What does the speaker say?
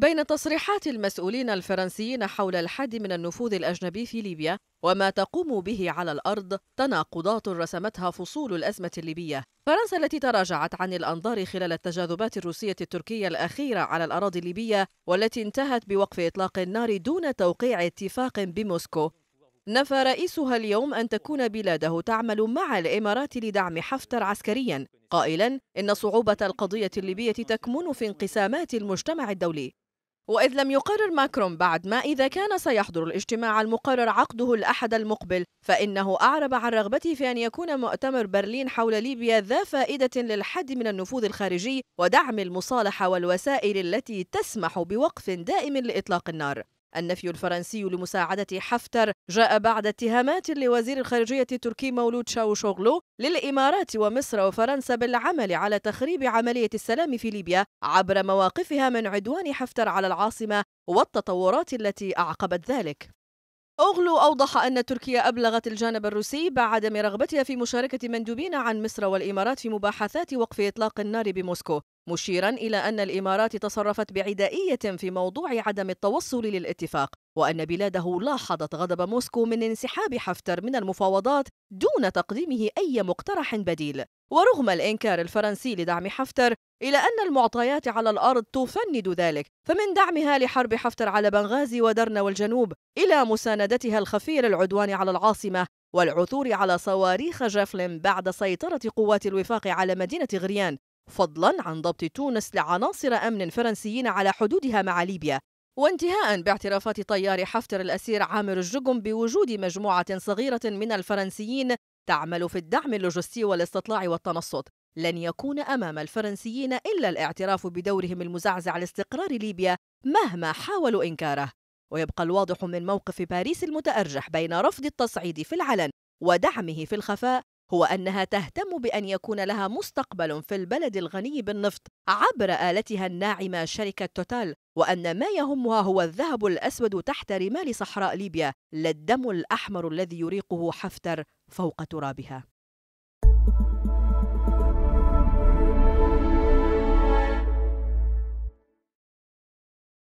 بين تصريحات المسؤولين الفرنسيين حول الحد من النفوذ الأجنبي في ليبيا وما تقوم به على الأرض تناقضات رسمتها فصول الأزمة الليبية فرنسا التي تراجعت عن الأنظار خلال التجاذبات الروسية التركية الأخيرة على الأراضي الليبية والتي انتهت بوقف إطلاق النار دون توقيع اتفاق بموسكو نفى رئيسها اليوم أن تكون بلاده تعمل مع الإمارات لدعم حفتر عسكريا قائلا إن صعوبة القضية الليبية تكمن في انقسامات المجتمع الدولي وإذ لم يقرر ماكرون بعد ما إذا كان سيحضر الاجتماع المقرر عقده الأحد المقبل فإنه أعرب عن رغبته في أن يكون مؤتمر برلين حول ليبيا ذا فائدة للحد من النفوذ الخارجي ودعم المصالحة والوسائل التي تسمح بوقف دائم لإطلاق النار النفي الفرنسي لمساعدة حفتر جاء بعد اتهامات لوزير الخارجية التركي مولود شاوشوغلو للإمارات ومصر وفرنسا بالعمل على تخريب عملية السلام في ليبيا عبر مواقفها من عدوان حفتر على العاصمة والتطورات التي أعقبت ذلك أوغلو أوضح أن تركيا أبلغت الجانب الروسي بعدم رغبتها في مشاركة مندوبين عن مصر والإمارات في مباحثات وقف إطلاق النار بموسكو مشيرا إلى أن الإمارات تصرفت بعدائية في موضوع عدم التوصل للاتفاق وأن بلاده لاحظت غضب موسكو من انسحاب حفتر من المفاوضات دون تقديمه أي مقترح بديل ورغم الإنكار الفرنسي لدعم حفتر إلى أن المعطيات على الأرض تفند ذلك فمن دعمها لحرب حفتر على بنغازي ودرنا والجنوب إلى مساندتها الخفية للعدوان على العاصمة والعثور على صواريخ جافلين بعد سيطرة قوات الوفاق على مدينة غريان فضلا عن ضبط تونس لعناصر أمن فرنسيين على حدودها مع ليبيا وانتهاء باعترافات طيار حفتر الأسير عامر الجقم بوجود مجموعة صغيرة من الفرنسيين تعمل في الدعم اللوجستي والاستطلاع والتنصت لن يكون امام الفرنسيين الا الاعتراف بدورهم المزعزع لاستقرار ليبيا مهما حاولوا انكاره ويبقى الواضح من موقف باريس المتارجح بين رفض التصعيد في العلن ودعمه في الخفاء هو أنها تهتم بأن يكون لها مستقبل في البلد الغني بالنفط عبر آلتها الناعمة شركة توتال وأن ما يهمها هو الذهب الأسود تحت رمال صحراء ليبيا لا الدم الأحمر الذي يريقه حفتر فوق ترابها